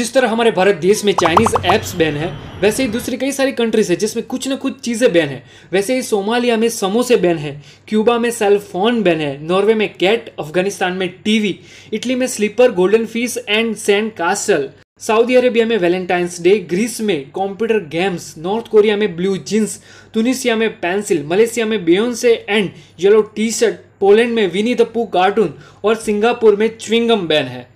जिस तरह हमारे भारत देश में चाइनीज़ ऐप्स बैन है वैसे ही दूसरी कई सारी कंट्रीज है जिसमें कुछ ना कुछ चीज़ें बैन है वैसे ही सोमालिया में समोसे बैन है क्यूबा में सेल फोन बैन है नॉर्वे में कैट अफगानिस्तान में टीवी इटली में slipper golden fish and sand castle Saudi Arabia में वैलेंटाइंस डे ग्रीस में कंप्यूटर गेम्स नॉर्थ कोरिया में ब्लू जींस तुनिसिया में पेंसिल मलेशिया में से and yellow T shirt Poland में विनी द पू कार्टून और Singapore में च्विंगम बैन है